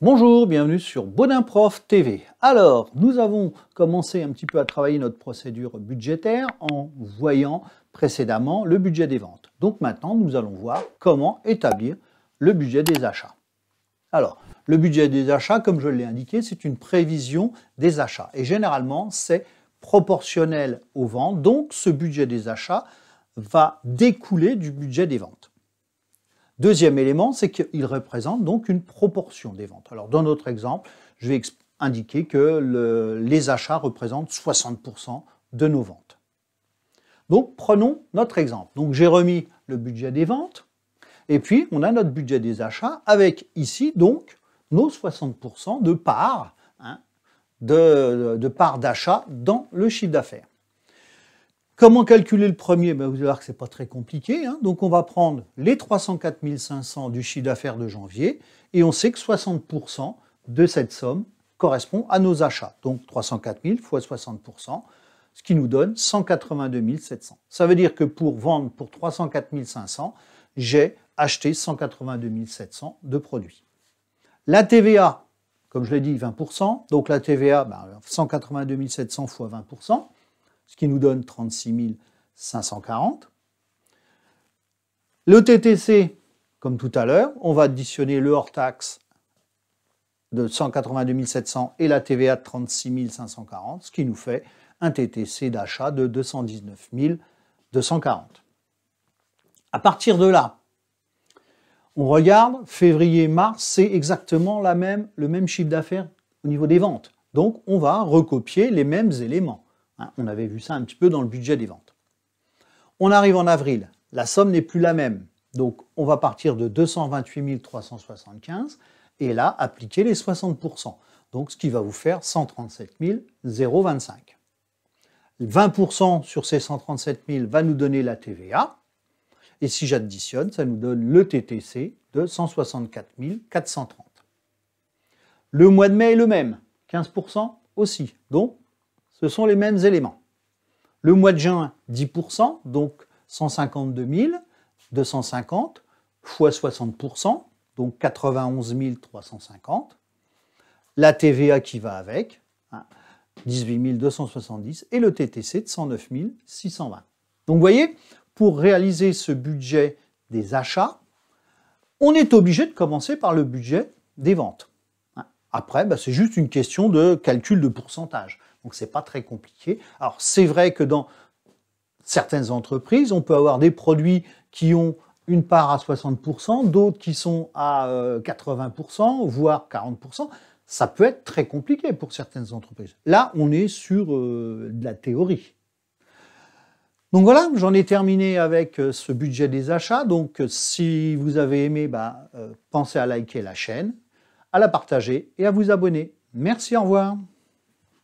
Bonjour, bienvenue sur Baudin Prof TV. Alors, nous avons commencé un petit peu à travailler notre procédure budgétaire en voyant précédemment le budget des ventes. Donc maintenant, nous allons voir comment établir le budget des achats. Alors, le budget des achats, comme je l'ai indiqué, c'est une prévision des achats. Et généralement, c'est proportionnel aux ventes. Donc, ce budget des achats va découler du budget des ventes. Deuxième élément, c'est qu'il représente donc une proportion des ventes. Alors dans notre exemple, je vais indiquer que les achats représentent 60% de nos ventes. Donc prenons notre exemple. Donc j'ai remis le budget des ventes et puis on a notre budget des achats avec ici donc nos 60% de part hein, de parts d'achat dans le chiffre d'affaires. Comment calculer le premier ben, Vous allez voir que ce n'est pas très compliqué. Hein. Donc on va prendre les 304 500 du chiffre d'affaires de janvier et on sait que 60% de cette somme correspond à nos achats. Donc 304 000 fois 60%, ce qui nous donne 182 700. Ça veut dire que pour vendre pour 304 500, j'ai acheté 182 700 de produits. La TVA, comme je l'ai dit, 20%. Donc la TVA, 182 700 fois 20% ce qui nous donne 36 540. Le TTC, comme tout à l'heure, on va additionner le hors-taxe de 182 700 et la TVA de 36 540, ce qui nous fait un TTC d'achat de 219 240. À partir de là, on regarde février-mars, c'est exactement la même, le même chiffre d'affaires au niveau des ventes. Donc on va recopier les mêmes éléments. Hein, on avait vu ça un petit peu dans le budget des ventes. On arrive en avril, la somme n'est plus la même. Donc on va partir de 228 375 et là appliquer les 60%. Donc ce qui va vous faire 137 025. 20% sur ces 137 000 va nous donner la TVA. Et si j'additionne, ça nous donne le TTC de 164 430. Le mois de mai est le même, 15% aussi. Donc ce sont les mêmes éléments. Le mois de juin, 10%, donc 152 250 fois 60%, donc 91 350. La TVA qui va avec, 18 hein, 270, et le TTC de 109 620. Donc vous voyez, pour réaliser ce budget des achats, on est obligé de commencer par le budget des ventes. Hein, après, bah, c'est juste une question de calcul de pourcentage. Donc c'est pas très compliqué. Alors c'est vrai que dans certaines entreprises, on peut avoir des produits qui ont une part à 60%, d'autres qui sont à 80%, euh, voire 40%. Ça peut être très compliqué pour certaines entreprises. Là, on est sur euh, de la théorie. Donc voilà, j'en ai terminé avec euh, ce budget des achats. Donc si vous avez aimé, bah, pensez à liker la chaîne, à la partager et à vous abonner. Merci, au revoir.